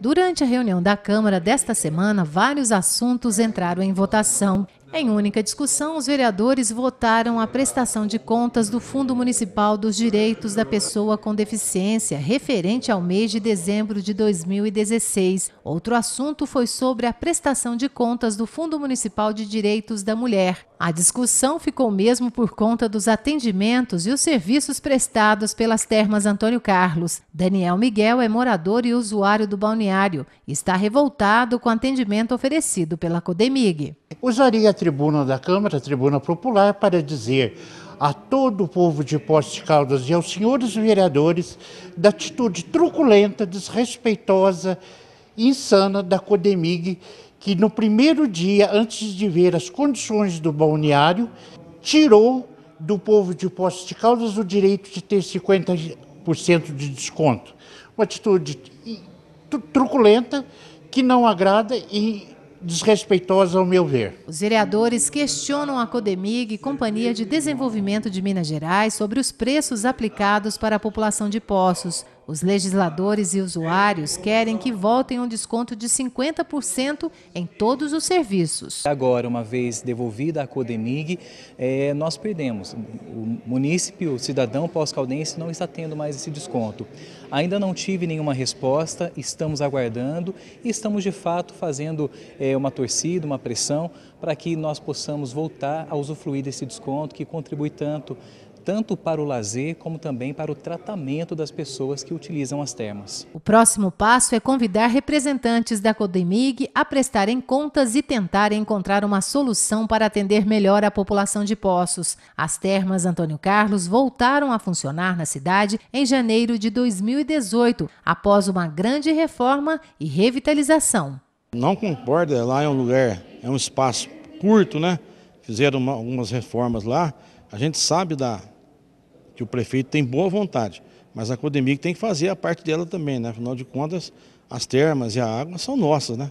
Durante a reunião da Câmara desta semana, vários assuntos entraram em votação. Em única discussão, os vereadores votaram a prestação de contas do Fundo Municipal dos Direitos da Pessoa com Deficiência, referente ao mês de dezembro de 2016. Outro assunto foi sobre a prestação de contas do Fundo Municipal de Direitos da Mulher. A discussão ficou mesmo por conta dos atendimentos e os serviços prestados pelas termas Antônio Carlos. Daniel Miguel é morador e usuário do balneário e está revoltado com o atendimento oferecido pela Codemig. Usaria tribuna da Câmara, tribuna popular, para dizer a todo o povo de Poços de Caldas e aos senhores vereadores da atitude truculenta, desrespeitosa, insana da Codemig, que no primeiro dia, antes de ver as condições do balneário, tirou do povo de Poços de Caldas o direito de ter 50% de desconto. Uma atitude truculenta que não agrada e desrespeitosa, ao meu ver. Os vereadores questionam a Codemig, Companhia de Desenvolvimento de Minas Gerais, sobre os preços aplicados para a população de Poços, os legisladores e usuários querem que voltem um desconto de 50% em todos os serviços. Agora, uma vez devolvida a Codemig, é, nós perdemos. O munícipe, o cidadão pós-caldense não está tendo mais esse desconto. Ainda não tive nenhuma resposta, estamos aguardando e estamos de fato fazendo é, uma torcida, uma pressão para que nós possamos voltar a usufruir desse desconto que contribui tanto tanto para o lazer como também para o tratamento das pessoas que utilizam as termas. O próximo passo é convidar representantes da Codemig a prestarem contas e tentar encontrar uma solução para atender melhor a população de Poços. As termas Antônio Carlos voltaram a funcionar na cidade em janeiro de 2018, após uma grande reforma e revitalização. Não concorda, é lá é um lugar, é um espaço curto, né? Fizeram uma, algumas reformas lá a gente sabe da, que o prefeito tem boa vontade, mas a Codemic tem que fazer a parte dela também, né? Afinal de contas, as termas e a água são nossas, né?